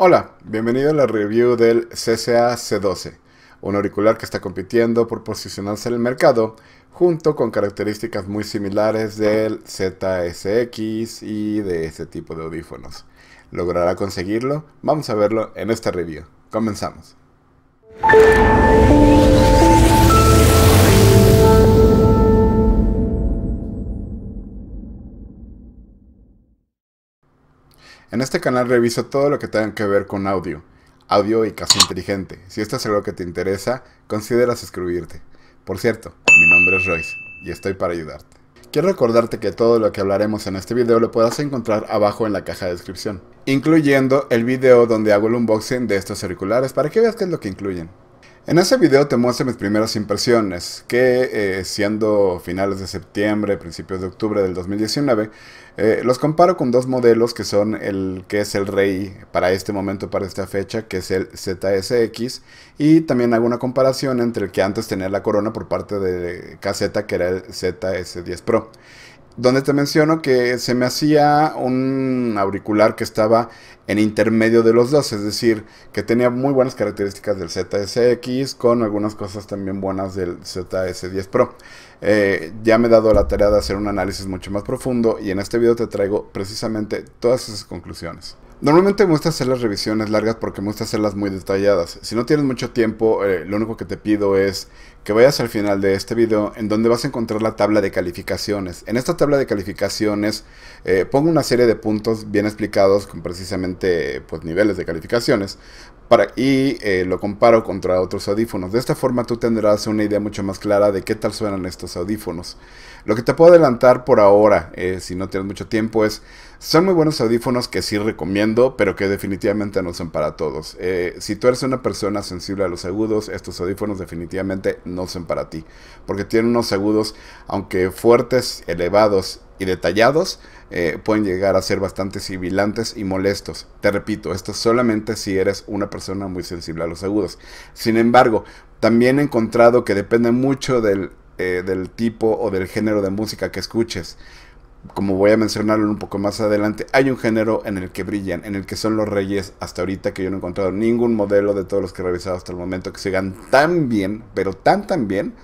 Hola, bienvenido a la review del CCA C12, un auricular que está compitiendo por posicionarse en el mercado junto con características muy similares del ZSX y de ese tipo de audífonos. ¿Logrará conseguirlo? Vamos a verlo en esta review. Comenzamos. En este canal reviso todo lo que tenga que ver con audio, audio y casa inteligente. Si esto es algo que te interesa, consideras suscribirte. Por cierto, mi nombre es Royce y estoy para ayudarte. Quiero recordarte que todo lo que hablaremos en este video lo podrás encontrar abajo en la caja de descripción, incluyendo el video donde hago el unboxing de estos auriculares para que veas qué es lo que incluyen. En ese video te muestro mis primeras impresiones, que eh, siendo finales de septiembre, principios de octubre del 2019, eh, los comparo con dos modelos que son el que es el rey para este momento, para esta fecha, que es el ZSX, y también hago una comparación entre el que antes tenía la corona por parte de KZ, que era el ZS10 Pro donde te menciono que se me hacía un auricular que estaba en intermedio de los dos, es decir, que tenía muy buenas características del ZSX con algunas cosas también buenas del ZS10 Pro. Eh, ya me he dado la tarea de hacer un análisis mucho más profundo y en este video te traigo precisamente todas esas conclusiones. Normalmente me gusta hacer las revisiones largas porque me gusta hacerlas muy detalladas. Si no tienes mucho tiempo, eh, lo único que te pido es que vayas al final de este video en donde vas a encontrar la tabla de calificaciones. En esta tabla de calificaciones eh, pongo una serie de puntos bien explicados con precisamente pues, niveles de calificaciones para, y eh, lo comparo contra otros audífonos. De esta forma tú tendrás una idea mucho más clara de qué tal suenan estos audífonos. Lo que te puedo adelantar por ahora, si no tienes mucho tiempo, es son muy buenos audífonos que sí recomiendo, pero que definitivamente no son para todos. Eh, si tú eres una persona sensible a los agudos, estos audífonos definitivamente no son para ti, porque tienen unos agudos, aunque fuertes, elevados y detallados, eh, pueden llegar a ser bastante sibilantes y molestos. Te repito, esto solamente si eres una persona muy sensible a los agudos. Sin embargo, también he encontrado que depende mucho del, eh, del tipo o del género de música que escuches como voy a mencionarlo un poco más adelante, hay un género en el que brillan, en el que son los reyes hasta ahorita que yo no he encontrado ningún modelo de todos los que he revisado hasta el momento que sigan tan bien, pero tan tan bien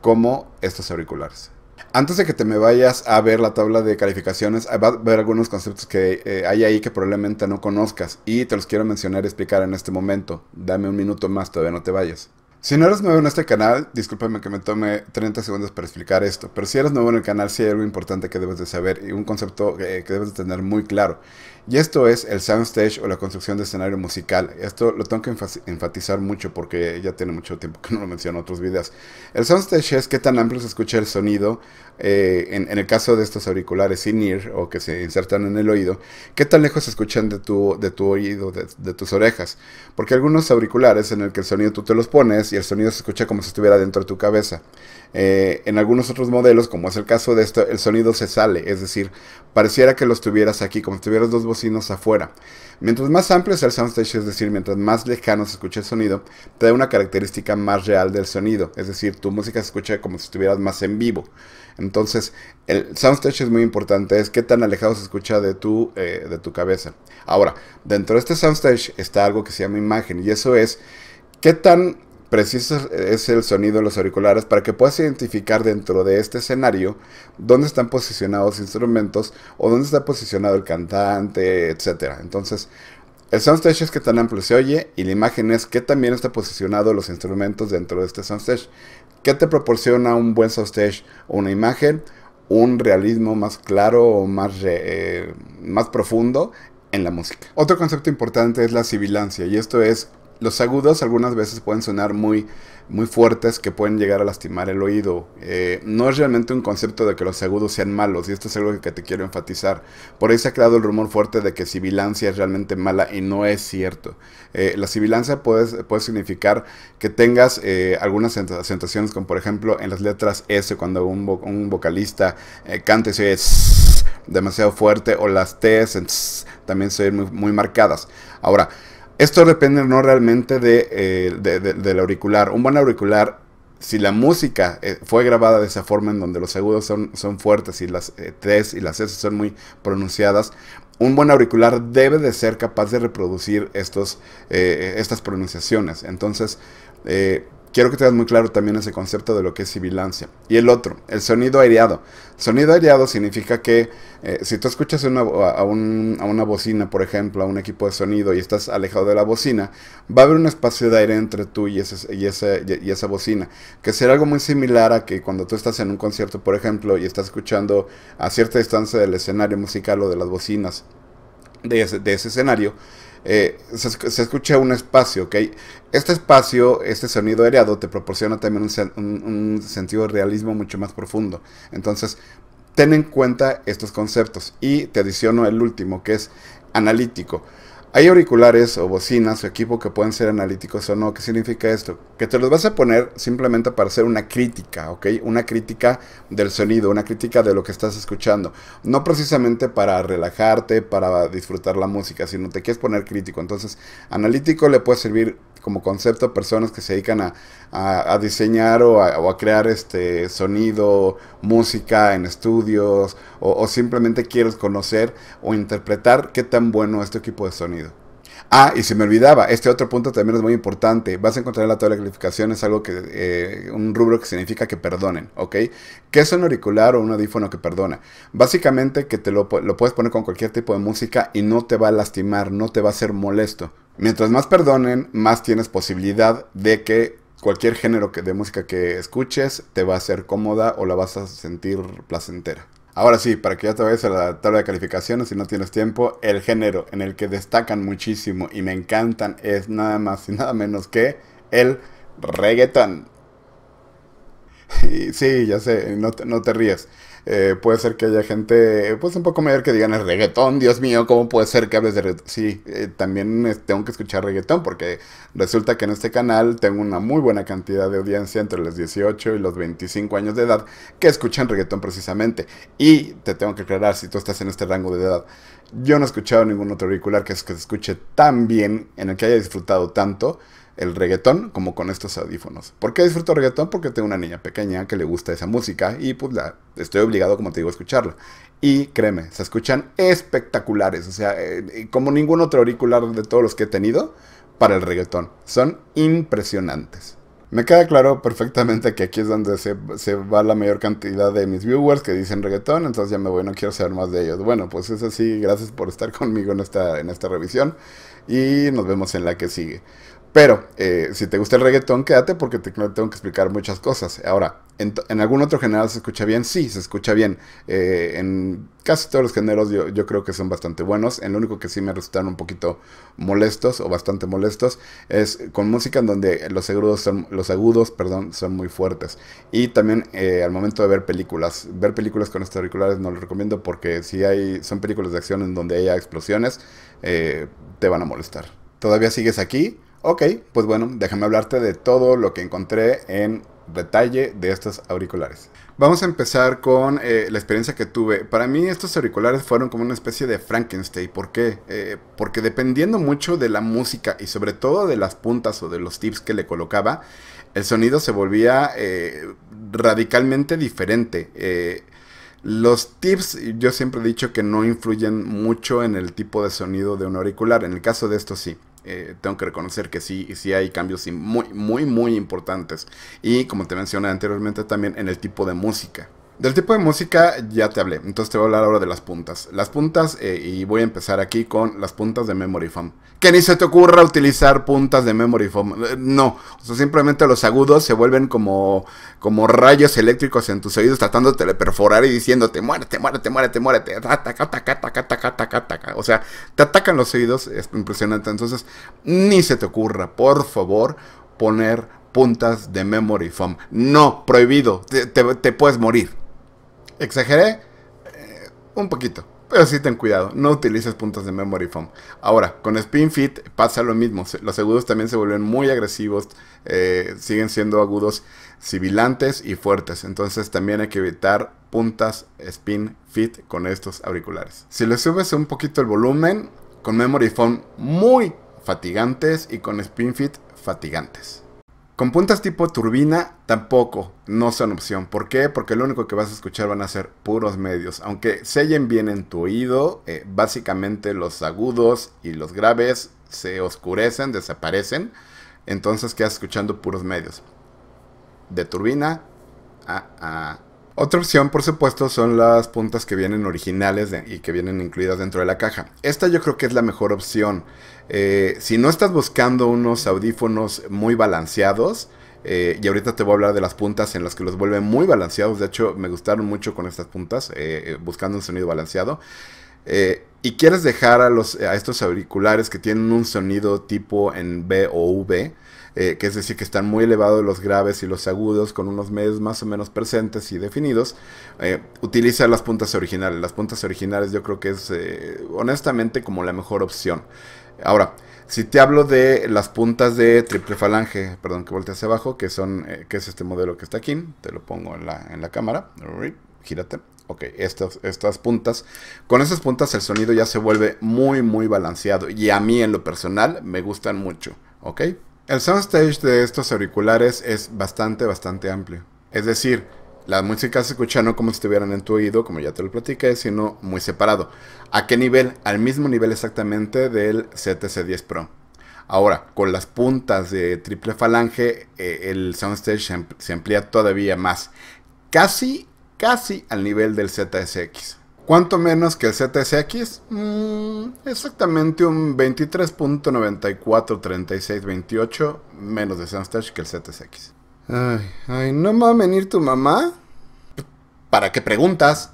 como estos auriculares. Antes de que te me vayas a ver la tabla de calificaciones, va a ver algunos conceptos que eh, hay ahí que probablemente no conozcas y te los quiero mencionar y explicar en este momento. Dame un minuto más, todavía no te vayas. Si no eres nuevo en este canal, discúlpeme que me tome 30 segundos para explicar esto, pero si eres nuevo en el canal, sí hay algo importante que debes de saber y un concepto que, eh, que debes de tener muy claro. Y esto es el soundstage o la construcción de escenario musical. Esto lo tengo que enfatizar mucho porque ya tiene mucho tiempo que no lo menciono en otros videos. El soundstage es qué tan amplio se escucha el sonido eh, en, el caso de estos auriculares in-ear o que se insertan en el oído, qué tan lejos se escuchan de tu, de tu oído, de, tus orejas. Porque algunos auriculares en el que el sonido tú te los pones y el sonido se escucha como si estuviera dentro de tu cabeza. Eh, en algunos otros modelos, como es el caso de esto, el sonido se sale, es decir, pareciera que los tuvieras aquí, como si tuvieras dos bocinos afuera. Mientras más amplio es el soundstage, es decir, mientras más lejano se escucha el sonido, te da una característica más real del sonido, es decir, tu música se escucha como si estuvieras más en vivo. Entonces, el soundstage es muy importante, es qué tan alejado se escucha de tu, eh, de tu cabeza. Ahora, dentro de este soundstage está algo que se llama imagen, y eso es qué tan preciso es el sonido de los auriculares para que puedas identificar dentro de este escenario dónde están posicionados instrumentos o dónde está posicionado el cantante, etcétera. Entonces, el soundstage es que tan amplio se oye y la imagen es que también está posicionado los instrumentos dentro de este soundstage. ¿Qué te proporciona un buen soundstage? Una imagen, un realismo más claro o más, eh, más profundo en la música. Otro concepto importante es la sibilancia y esto es los agudos algunas veces pueden sonar muy, muy fuertes que pueden llegar a lastimar el oído. Eh, no es realmente un concepto de que los agudos sean malos, y esto es algo que te quiero enfatizar. Por ahí se ha creado el rumor fuerte de que sibilancia es realmente mala, y no es cierto. Eh, la sibilancia puede, puede, significar que tengas eh, algunas sensaciones, como por ejemplo en las letras S, cuando un, vocalista canta y se oye demasiado fuerte, o las T también se oyen muy, muy marcadas. Ahora, esto depende no realmente eh, de, del auricular. Un buen auricular, si la música eh, fue grabada de esa forma en donde los agudos son, son fuertes y las eh, tres y las S son muy pronunciadas, un buen auricular debe de ser capaz de reproducir estos, estas pronunciaciones. Entonces, Quiero que tengas muy claro también ese concepto de lo que es sibilancia. Y el otro, el sonido aireado. Sonido aireado significa que eh, si tú escuchas a, una bocina, por ejemplo, a un equipo de sonido y estás alejado de la bocina, va a haber un espacio de aire entre tú y, y, y esa bocina. Que será algo muy similar a que cuando tú estás en un concierto, por ejemplo, y estás escuchando a cierta distancia del escenario musical o de las bocinas de ese escenario, eh, se, escucha un espacio, ¿ok? Este espacio, este sonido aireado, te proporciona también un, un sentido de realismo mucho más profundo. Entonces, ten en cuenta estos conceptos. Y te adiciono el último, que es analítico. Hay auriculares o bocinas o equipo que pueden ser analíticos o no. ¿Qué significa esto? Que te los vas a poner simplemente para hacer una crítica, ¿ok? Una crítica del sonido, una crítica de lo que estás escuchando. No precisamente para relajarte, para disfrutar la música, sino te quieres poner crítico. Entonces, analítico le puede servir como concepto personas que se dedican a, diseñar o a, crear este sonido, música en estudios o, o simplemente quieres conocer o interpretar qué tan bueno es tu equipo de sonido. Ah, y se me olvidaba, este otro punto también es muy importante. Vas a encontrar en la tabla de calificación, es algo que, eh, un rubro que significa que perdonen, ¿ok? ¿Qué es un auricular o un audífono que perdona? Básicamente que te lo, lo puedes poner con cualquier tipo de música y no te va a lastimar, no te va a ser molesto. Mientras más perdonen, más tienes posibilidad de que cualquier género de música que escuches te va a ser cómoda o la vas a sentir placentera. Ahora sí, para que ya te vayas a la tabla de calificaciones si no tienes tiempo, el género en el que destacan muchísimo y me encantan es nada más y nada menos que el reggaetón. sí, ya sé, no te, no te ríes. Eh, puede ser que haya gente, eh, pues un poco mayor que digan el reggaetón, Dios mío, ¿cómo puede ser que hables de reggaetón? Sí, eh, también tengo que escuchar reggaetón porque resulta que en este canal tengo una muy buena cantidad de audiencia entre los 18 y los 25 años de edad que escuchan reggaetón precisamente. Y te tengo que aclarar, si tú estás en este rango de edad, yo no he escuchado ningún otro auricular que se escuche tan bien, en el que haya disfrutado tanto el reggaetón como con estos audífonos. ¿Por qué disfruto reggaetón? Porque tengo una niña pequeña que le gusta esa música y pues la estoy obligado, como te digo, a escucharla. Y créeme, se escuchan espectaculares, o sea, eh, como ningún otro auricular de todos los que he tenido para el reggaetón. Son impresionantes. Me queda claro perfectamente que aquí es donde se, va la mayor cantidad de mis viewers que dicen reggaetón, entonces ya me voy, no quiero saber más de ellos. Bueno, pues es así, gracias por estar conmigo en esta, en esta revisión y nos vemos en la que sigue. Pero eh, si te gusta el reggaetón, quédate porque te tengo que explicar muchas cosas. Ahora, ¿en, algún otro general se escucha bien? Sí, se escucha bien. Eh, en casi todos los géneros yo, creo que son bastante buenos. El único que sí me resultaron un poquito molestos o bastante molestos es con música en donde los agudos son, los agudos, perdón, son muy fuertes. Y también eh, al momento de ver películas. Ver películas con estos auriculares no lo recomiendo porque si hay, son películas de acción en donde haya explosiones, te van a molestar. ¿Todavía sigues aquí? Ok, pues bueno, déjame hablarte de todo lo que encontré en detalle de estos auriculares. Vamos a empezar con eh, la experiencia que tuve. Para mí estos auriculares fueron como una especie de Frankenstein. ¿Por qué? Eh, porque dependiendo mucho de la música y sobre todo de las puntas o de los tips que le colocaba, el sonido se volvía eh, radicalmente diferente. Los tips, yo siempre he dicho que no influyen mucho en el tipo de sonido de un auricular, en el caso de estos sí eh, tengo que reconocer que sí, sí hay cambios muy, muy, muy importantes. Y como te mencioné anteriormente, también en el tipo de música. Del tipo de música ya te hablé, entonces te voy a hablar ahora de las puntas. Las puntas, eh, y voy a empezar aquí con las puntas de Memory Foam. Que ni se te ocurra utilizar puntas de Memory Foam, eh, no. O simplemente los agudos se vuelven como, como rayos eléctricos en tus oídos tratándote de perforar y diciéndote, muérete, muérete, muérete, muérete, ataca, ataca, ataca, ataca, ataca, ataca. O sea, te atacan los oídos, es impresionante. Entonces, ni se te ocurra, por favor, poner puntas de Memory Foam. No, prohibido, te puedes morir. ¿Exageré? Eh, un poquito. Pero sí ten cuidado, no utilices puntas de memory foam. Ahora, con spin SpinFit pasa lo mismo. Los agudos también se vuelven muy agresivos, eh, siguen siendo agudos sibilantes y fuertes. Entonces también hay que evitar puntas spin fit con estos auriculares. Si le subes un poquito el volumen, con memory foam muy fatigantes y con spin fit fatigantes. Con puntas tipo turbina tampoco, no son opción. ¿Por qué? Porque lo único que vas a escuchar van a ser puros medios. Aunque sellen bien en tu oído, eh, básicamente los agudos y los graves se oscurecen, desaparecen. Entonces quedas escuchando puros medios. De turbina a otra opción, por supuesto, son las puntas que vienen originales y que vienen incluidas dentro de la caja. Esta yo creo que es la mejor opción. Eh, si no estás buscando unos audífonos muy balanceados, eh, y ahorita te voy a hablar de las puntas en las que los vuelven muy balanceados. De hecho, me gustaron mucho con estas puntas, eh, buscando un sonido balanceado. y quieres dejar a, los, a estos auriculares que tienen un sonido tipo en B o V eh, que es decir, que están muy elevados los graves y los agudos, con unos medios más o menos presentes y definidos, eh, utiliza las puntas originales. Las puntas originales yo creo que es eh, honestamente como la mejor opción. Ahora, si te hablo de las puntas de triple falange, perdón que volteé hacia abajo, que son, que es este modelo que está aquí, te lo pongo en la, cámara, gírate, Ok, estas, estas puntas. Con esas puntas el sonido ya se vuelve muy, muy balanceado. Y a mí en lo personal me gustan mucho. ¿Ok? El soundstage de estos auriculares es bastante, bastante amplio. Es decir, la música se escucha no como si estuvieran en tu oído, como ya te lo platiqué, sino muy separado. ¿A qué nivel? Al mismo nivel exactamente del zs 10 Pro. Ahora, con las puntas de triple falange, eh, el soundstage se amplía todavía más. Casi, casi al nivel del ZSX. ¿Cuánto menos que el ZSX? Mm, exactamente un 23.943628 menos de Soundstash que el ZSX. Ay, ay, ¿no va a venir tu mamá? ¿Para qué preguntas?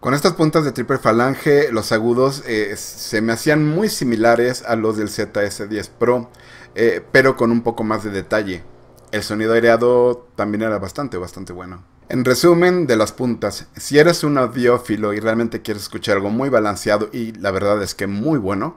Con estas puntas de triple falange, los agudos eh, se me hacían muy similares a los del ZS10 Pro, eh, pero con un poco más de detalle. El sonido aireado también era bastante, bastante bueno. En resumen, de las puntas, si eres un audiófilo y realmente quieres escuchar algo muy balanceado y la verdad es que muy bueno,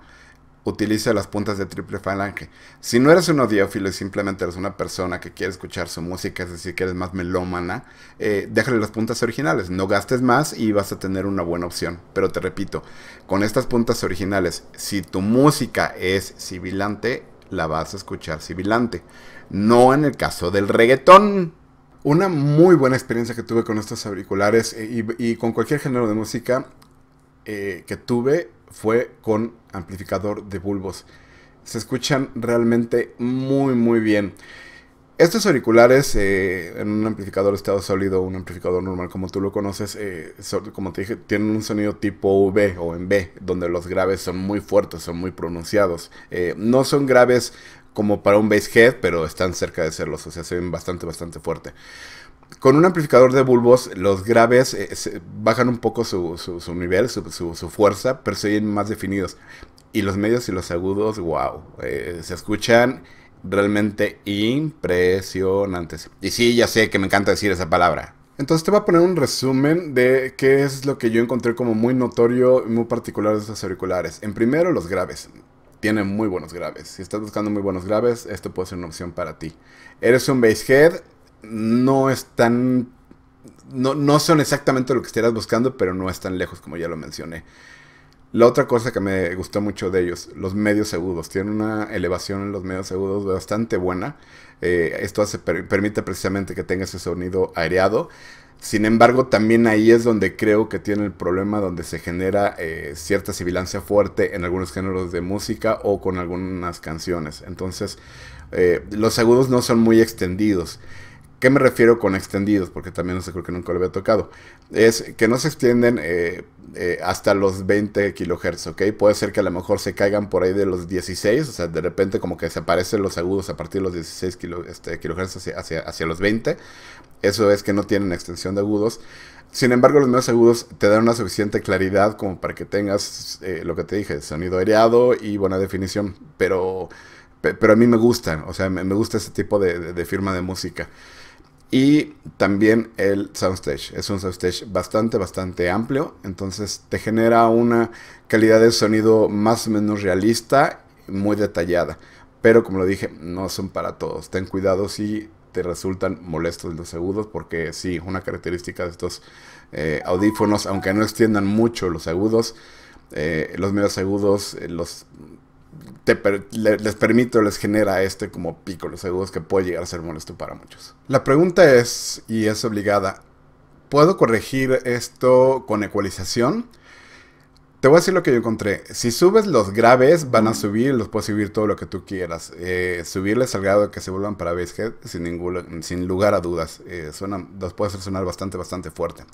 utiliza las puntas de triple falange. Si no eres un audiófilo y simplemente eres una persona que quiere escuchar su música, es decir, que eres más melómana, eh, déjale las puntas originales. No gastes más y vas a tener una buena opción. Pero te repito, con estas puntas originales, si tu música es sibilante, la vas a escuchar sibilante. No en el caso del reggaetón. Una muy buena experiencia que tuve con estos auriculares eh, y, con cualquier género de música eh, que tuve fue con amplificador de bulbos. Se escuchan realmente muy muy bien. Estos auriculares eh, en un amplificador estado sólido, un amplificador normal como tú lo conoces, como te dije, tienen un sonido tipo V o en B, donde los graves son muy fuertes, son muy pronunciados. no son graves como para un bass pero están cerca de serlos, o sea, se ven bastante, bastante fuerte. Con un amplificador de bulbos, los graves eh, bajan un poco su, nivel, su, fuerza, pero se oyen más definidos. Y los medios y los agudos, wow, eh, se escuchan realmente impresionantes. Y sí, ya sé que me encanta decir esa palabra. Entonces te voy a poner un resumen de qué es lo que yo encontré como muy notorio y muy particular de estos auriculares. En primero, los graves tiene muy buenos graves. Si estás buscando muy buenos graves, esto puede ser una opción para ti. Eres un basshead, no es No, son exactamente lo que estarás buscando, pero no es tan lejos como ya lo mencioné. La otra cosa que me gustó mucho de ellos, los medios agudos. Tienen una elevación en los medios agudos bastante buena. Eh, esto hace, permite precisamente que tenga ese sonido aireado. Sin embargo, también ahí es donde creo que tiene el problema, donde se genera eh, cierta sibilancia fuerte en algunos géneros de música o con algunas canciones. Entonces, eh, los agudos no son muy extendidos. ¿Qué me refiero con extendidos? Porque también no sé, creo que nunca lo había tocado. Es que no se extienden eh, hasta los 20 kilohertz, ¿ok? Puede ser que a lo mejor se caigan por ahí de los 16, o sea, de repente como que se desaparecen los agudos a partir de los 16 este, kilohertz hacia, hacia, hacia, los 20, eso es que no tienen extensión de agudos. Sin embargo, los medios agudos te dan una suficiente claridad como para que tengas eh, lo que te dije, sonido aireado y buena definición. Pero, pero a mí me gustan, o sea, me, gusta ese tipo de, de firma de música. Y también el soundstage. Es un soundstage bastante, bastante amplio. Entonces te genera una calidad de sonido más o menos realista, muy detallada. Pero como lo dije, no son para todos. Ten cuidado si resultan molestos los agudos, porque sí, una característica de estos eh, audífonos, aunque no extiendan mucho los agudos, eh, los medios agudos, eh, los les permite o les genera este como pico los agudos que puede llegar a ser molesto para muchos. La pregunta es, y es obligada, ¿puedo corregir esto con ecualización? Te voy a decir lo que yo encontré. Si subes los graves, van a subir, los puedes subir todo lo que tú quieras. Eh, subirles al grado de que se vuelvan para basehead, sin, ningún, sin lugar a dudas. Eh, los puede hacer sonar bastante, bastante fuerte.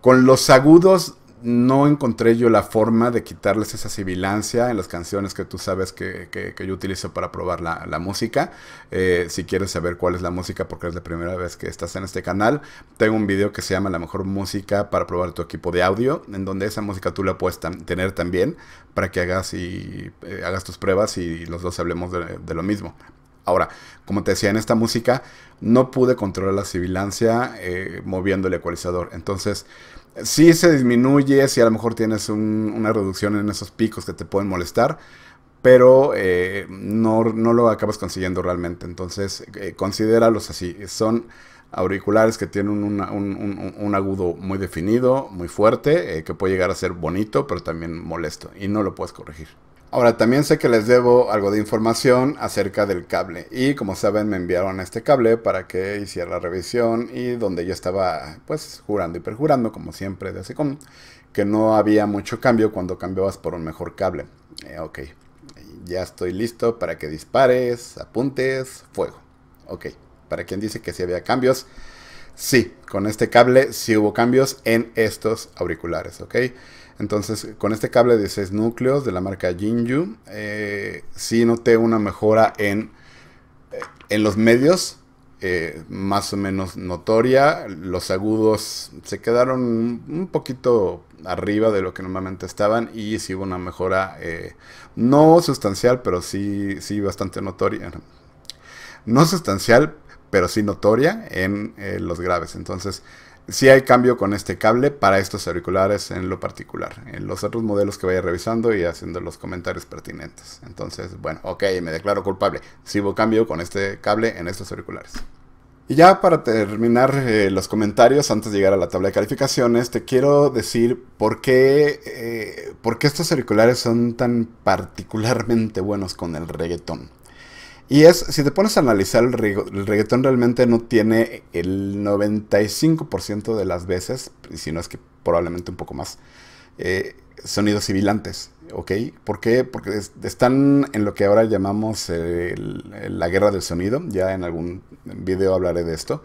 Con los agudos no encontré yo la forma de quitarles esa sibilancia en las canciones que tú sabes que, que, yo utilizo para probar la, la música. Eh, si quieres saber cuál es la música, porque es la primera vez que estás en este canal, tengo un video que se llama La mejor música para probar tu equipo de audio, en donde esa música tú la puedes tener también para que hagas, y, eh, hagas tus pruebas y los dos hablemos de lo mismo. Ahora, como te decía, en esta música no pude controlar la sibilancia eh, moviendo el ecualizador. Entonces, si sí se disminuye, si sí a lo mejor tienes una reducción en esos picos que te pueden molestar, pero eh, no, lo acabas consiguiendo realmente. Entonces, eh, considéralos así. Son auriculares que tienen un, agudo muy definido, muy fuerte, eh, que puede llegar a ser bonito, pero también molesto, y no lo puedes corregir. Ahora, también sé que les debo algo de información acerca del cable. Y como saben, me enviaron este cable para que hiciera la revisión y donde yo estaba, pues, jurando y perjurando, como siempre de con que no había mucho cambio cuando cambiabas por un mejor cable. Eh, ok, ya estoy listo para que dispares, apuntes, fuego. Ok, para quien dice que si sí había cambios, sí, con este cable sí hubo cambios en estos auriculares, ok. Entonces, con este cable de 6 núcleos de la marca Jinju, eh, sí noté una mejora en, eh, los medios, eh, más o menos notoria. Los agudos se quedaron un poquito arriba de lo que normalmente estaban y sí hubo una mejora no sustancial, pero sí, sí bastante notoria. No sustancial, pero sí notoria en los graves. Entonces, si hay cambio con este cable para estos auriculares en lo particular. En los otros modelos que vaya revisando y haciendo los comentarios pertinentes. Entonces, bueno, ok, me declaro culpable. si hubo cambio con este cable en estos auriculares. Y ya para terminar eh, los comentarios, antes de llegar a la tabla de calificaciones, te quiero decir por qué, eh, por qué estos auriculares son tan particularmente buenos con el reggaetón. Y es, si te pones a analizar el, reggaetón realmente no tiene el 95% de las veces, y si no es que probablemente un poco más, eh, sonidos sibilantes, ¿ok? ¿Por qué? Porque están en lo que ahora llamamos la guerra del sonido, ya en algún video hablaré de esto,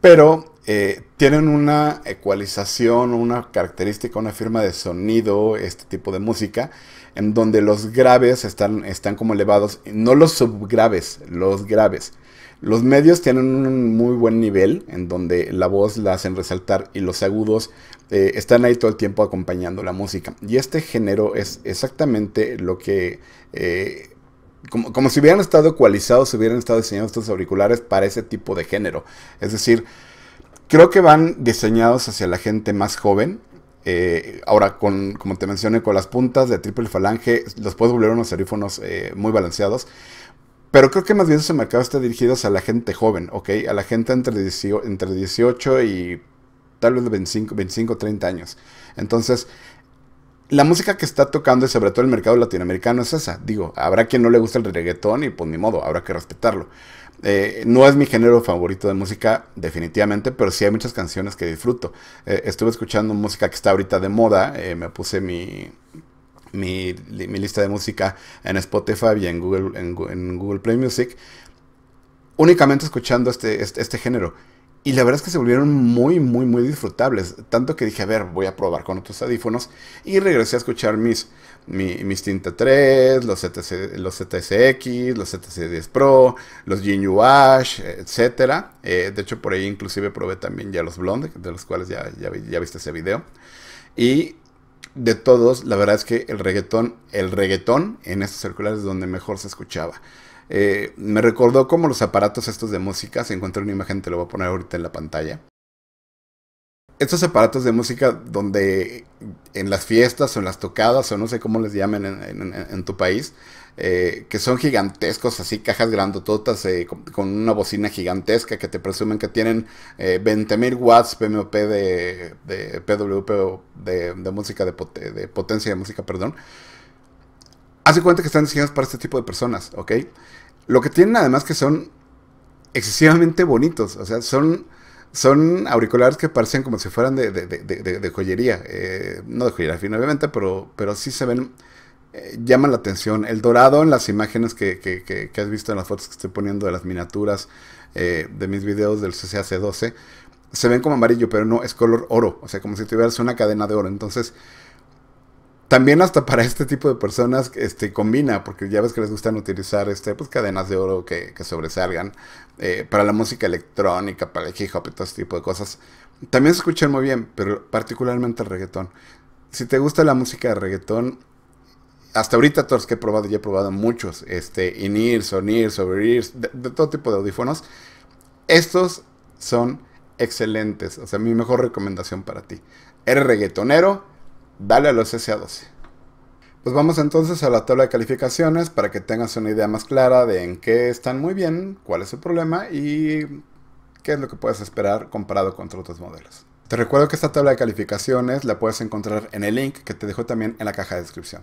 pero eh, tienen una ecualización, una característica, una firma de sonido, este tipo de música, en donde los graves están, están como elevados, no los subgraves, los graves. Los medios tienen un muy buen nivel en donde la voz la hacen resaltar y los agudos eh, están ahí todo el tiempo acompañando la música. Y este género es exactamente lo que... Eh, como, como, si hubieran estado ecualizados, hubieran estado diseñados estos auriculares para ese tipo de género. Es decir, creo que van diseñados hacia la gente más joven, eh, ahora, como te mencioné, con las puntas de triple falange, los puedes volver a unos serífonos eh, muy balanceados. Pero creo que más bien ese mercado está dirigido a la gente joven, ¿ok? A la gente entre, entre 18 y tal vez 25, 25, 30 años. Entonces, la música que está tocando y sobre todo el mercado latinoamericano es esa. Digo, habrá quien no le gusta el reggaetón y pues ni modo, habrá que respetarlo. Eh, no es mi género favorito de música, definitivamente, pero sí hay muchas canciones que disfruto. Eh, estuve escuchando música que está ahorita de moda, eh, me puse mi, mi, mi, lista de música en Spotify y en Google, en, Google Play Music, únicamente escuchando este, este, este género. Y la verdad es que se volvieron muy, muy, muy disfrutables. Tanto que dije, a ver, voy a probar con otros audífonos. Y regresé a escuchar mis, Tinta 3, los, los ZSX, los ZC10 Pro, los GNU etc. Eh, de hecho, por ahí inclusive probé también ya los Blonde, de los cuales ya, ya, viste ese video. Y de todos, la verdad es que el reggaetón, el reggaetón en estos circulares es donde mejor se escuchaba. Eh, me recordó como los aparatos estos de música. Si encuentro una imagen te lo voy a poner ahorita en la pantalla. Estos aparatos de música donde en las fiestas o en las tocadas o no sé cómo les llamen en, tu país, eh, que son gigantescos, así cajas grandototas eh, con, una bocina gigantesca que te presumen que tienen 20.000 watts PMOP de, PWP de, música, de, de potencia de música, perdón. Hace cuenta que están diseñados para este tipo de personas, ¿ok? Lo que tienen además que son excesivamente bonitos, o sea, son, son auriculares que parecen como si fueran de, joyería, eh, no de joyería obviamente, pero, pero sí se ven, eh, llaman la atención. El dorado en las imágenes que, has visto en las fotos que estoy poniendo de las miniaturas eh, de mis videos del CCAC12, se ven como amarillo, pero no, es color oro, o sea, como si tuvieras una cadena de oro, entonces también hasta para este tipo de personas este, combina, porque ya ves que les gustan utilizar este, pues, cadenas de oro que, sobresalgan eh, para la música electrónica, para el hip hop y todo ese tipo de cosas. También se escuchan muy bien, pero particularmente el reggaetón. Si te gusta la música de reggaetón, hasta ahorita todos que he probado, ya he probado muchos, este, in-ears, on-ears, over-ears, de, de todo tipo de audífonos. Estos son excelentes, o sea, mi mejor recomendación para ti. Eres reggaetonero, dale a los SA12. Pues vamos entonces a la tabla de calificaciones para que tengas una idea más clara de en qué están muy bien, cuál es el problema y qué es lo que puedes esperar comparado con otros modelos. Te recuerdo que esta tabla de calificaciones la puedes encontrar en el link que te dejo también en la caja de descripción.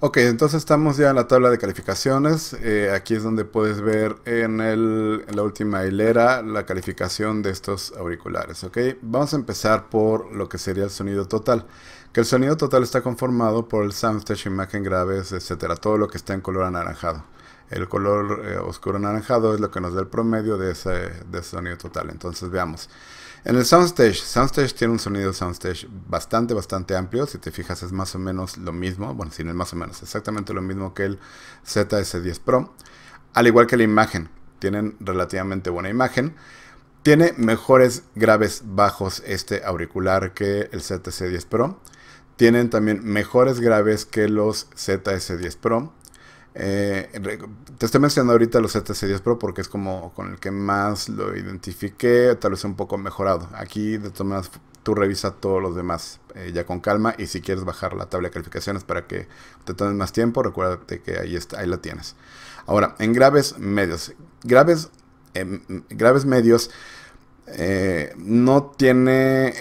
Ok, entonces estamos ya en la tabla de calificaciones. Eh, aquí es donde puedes ver en, en, la última hilera la calificación de estos auriculares. Ok, vamos a empezar por lo que sería el sonido total. Que el sonido total está conformado por el soundstage, imagen, graves, etcétera, todo lo que está en color anaranjado. El color eh, oscuro anaranjado es lo que nos da el promedio de ese, de sonido total. Entonces veamos. En el soundstage, soundstage tiene un sonido soundstage bastante, bastante amplio. Si te fijas es más o menos lo mismo, bueno, si no es más o menos, exactamente lo mismo que el ZS10 Pro. Al igual que la imagen, tienen relativamente buena imagen. Tiene mejores graves bajos este auricular que el ZS10 Pro tienen también mejores graves que los ZS10 Pro. Eh, te estoy mencionando ahorita los ZS10 Pro porque es como con el que más lo identifiqué, tal vez un poco mejorado. Aquí de todas tú revisas todos los demás eh, ya con calma y si quieres bajar la tabla de calificaciones para que te tomes más tiempo, recuérdate que ahí, está, ahí la tienes. Ahora, en graves medios. Graves, em, graves medios eh, no tiene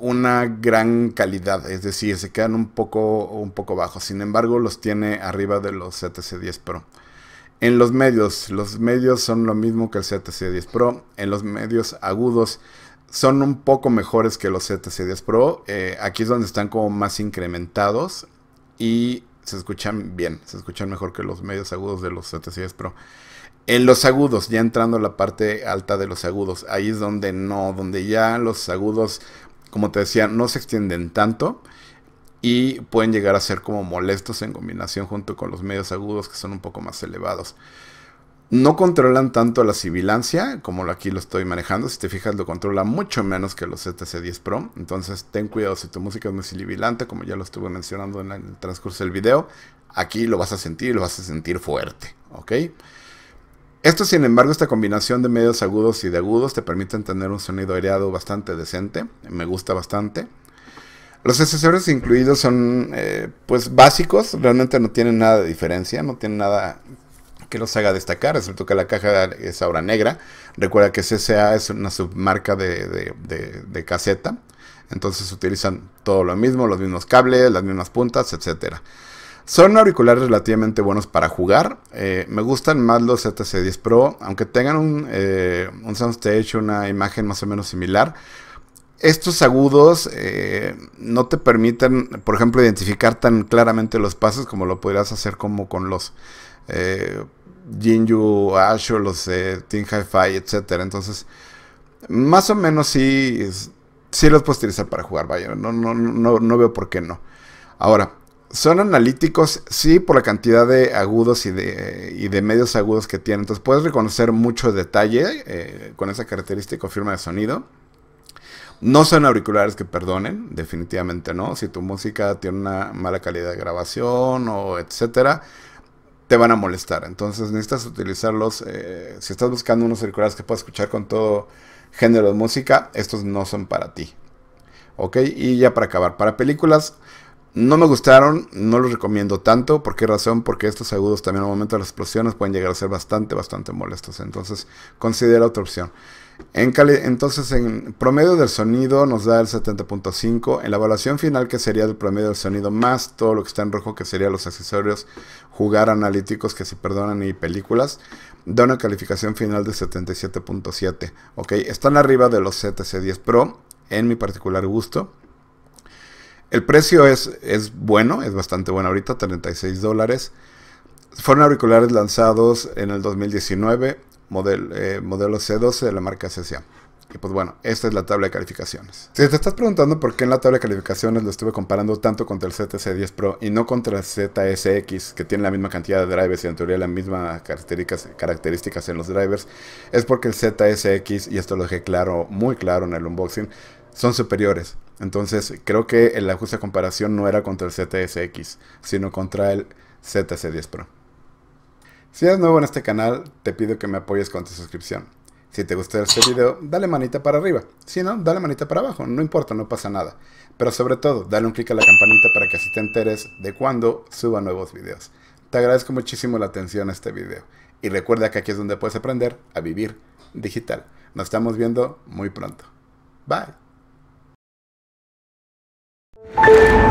una gran calidad, es decir, se quedan un poco, un poco bajos. Sin embargo, los tiene arriba de los ZTC10 Pro. En los medios, los medios son lo mismo que el ZTC10 Pro. En los medios agudos son un poco mejores que los ZTC10 Pro. Eh, aquí es donde están como más incrementados y se escuchan bien, se escuchan mejor que los medios agudos de los ZTC10 Pro. En los agudos, ya entrando a la parte alta de los agudos, ahí es donde no, donde ya los agudos como te decía, no se extienden tanto y pueden llegar a ser como molestos en combinación junto con los medios agudos que son un poco más elevados. No controlan tanto la sibilancia como aquí lo estoy manejando. Si te fijas, lo controla mucho menos que los e ZC10 Pro. Entonces, ten cuidado si tu música es muy sibilante, como ya lo estuve mencionando en el transcurso del video. Aquí lo vas a sentir, lo vas a sentir fuerte. ¿Ok? Esto, sin embargo, esta combinación de medios agudos y de agudos te permiten tener un sonido aireado bastante decente. Me gusta bastante. Los accesorios incluidos son eh, pues básicos, realmente no tienen nada de diferencia, no tienen nada que los haga destacar, excepto que la caja es ahora negra. Recuerda que CCA es una submarca de, de caseta, entonces utilizan todo lo mismo, los mismos cables, las mismas puntas, etcétera. Son auriculares relativamente buenos para jugar. Eh, me gustan más los ZC10 Pro, aunque tengan eh, un, soundstage, una imagen más o menos similar. Estos agudos eh, no te permiten, por ejemplo, identificar tan claramente los pasos como lo podrías hacer como con los Jinju Asho, los Team Hi-Fi, etc. Entonces, más o menos sí, sí los puedes utilizar para jugar, vaya. No, no, no, no veo por qué no. Ahora, son analíticos, sí, por la cantidad de agudos y de, y de medios agudos que tienen. Entonces puedes reconocer mucho detalle eh, con esa característica o firma de sonido. No son auriculares que perdonen, definitivamente no. Si tu música tiene una mala calidad de grabación o etcétera, te van a molestar. Entonces necesitas utilizarlos. Eh, si estás buscando unos auriculares que puedas escuchar con todo género de música, estos no son para ti. Ok, y ya para acabar, para películas, no me gustaron, no los recomiendo tanto. ¿Por qué razón? Porque estos agudos también al momento de las explosiones pueden llegar a ser bastante, bastante molestos. Entonces, considera otra opción. En entonces, en promedio del sonido nos da el 70.5. En la evaluación final, que sería el promedio del sonido más todo lo que está en rojo, que serían los accesorios, jugar analíticos, que se perdonan, y películas, da una calificación final de 77.7. Ok, están arriba de los ZC10 Pro, en mi particular gusto. El precio es, es bueno, es bastante bueno ahorita, 36 dólares. Fueron auriculares lanzados en el 2019, eh, modelo C12 de la marca CCA. Y pues bueno, esta es la tabla de calificaciones. Si te estás preguntando por qué en la tabla de calificaciones lo estuve comparando tanto contra el ZS 10 Pro y no contra el ZSX, que tiene la misma cantidad de drivers y en teoría las mismas características, características en los drivers, es porque el ZSX, y esto lo dejé claro, muy claro en el unboxing, son superiores. Entonces, creo que la justa comparación no era contra el ZSX, sino contra el ZC10 Pro. Si eres nuevo en este canal, te pido que me apoyes con tu suscripción. Si te gustó este video, dale manita para arriba. Si no, dale manita para abajo, no importa, no pasa nada. Pero sobre todo, dale un clic a la campanita para que así te enteres de cuando suba nuevos videos. Te agradezco muchísimo la atención a este video. Y recuerda que aquí es donde puedes aprender a vivir digital. Nos estamos viendo muy pronto. Bye. you